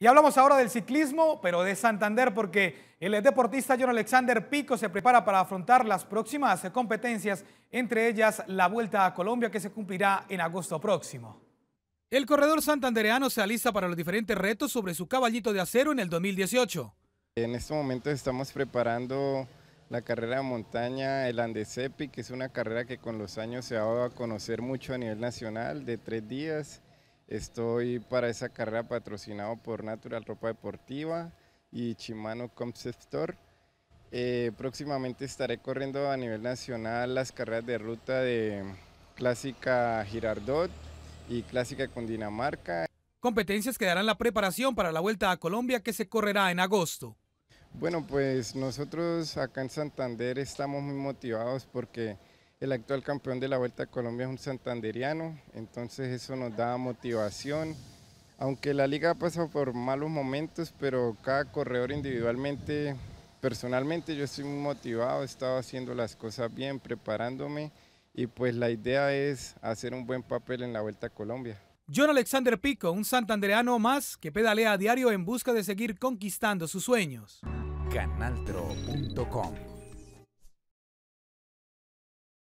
Y hablamos ahora del ciclismo, pero de Santander, porque el deportista John Alexander Pico se prepara para afrontar las próximas competencias, entre ellas la Vuelta a Colombia que se cumplirá en agosto próximo. El corredor santandereano se alista para los diferentes retos sobre su caballito de acero en el 2018. En este momento estamos preparando la carrera de montaña, el Andesepi, que es una carrera que con los años se ha dado a conocer mucho a nivel nacional, de tres días Estoy para esa carrera patrocinado por Natural Ropa Deportiva y Chimano Comp Store. Eh, próximamente estaré corriendo a nivel nacional las carreras de ruta de Clásica Girardot y Clásica Cundinamarca. Competencias que darán la preparación para la Vuelta a Colombia que se correrá en agosto. Bueno, pues nosotros acá en Santander estamos muy motivados porque el actual campeón de la Vuelta a Colombia es un santanderiano, entonces eso nos da motivación. Aunque la liga ha pasado por malos momentos, pero cada corredor individualmente, personalmente yo estoy muy motivado, he estado haciendo las cosas bien, preparándome y pues la idea es hacer un buen papel en la Vuelta a Colombia. John Alexander Pico, un santandereano más que pedalea a diario en busca de seguir conquistando sus sueños. Canaltro.com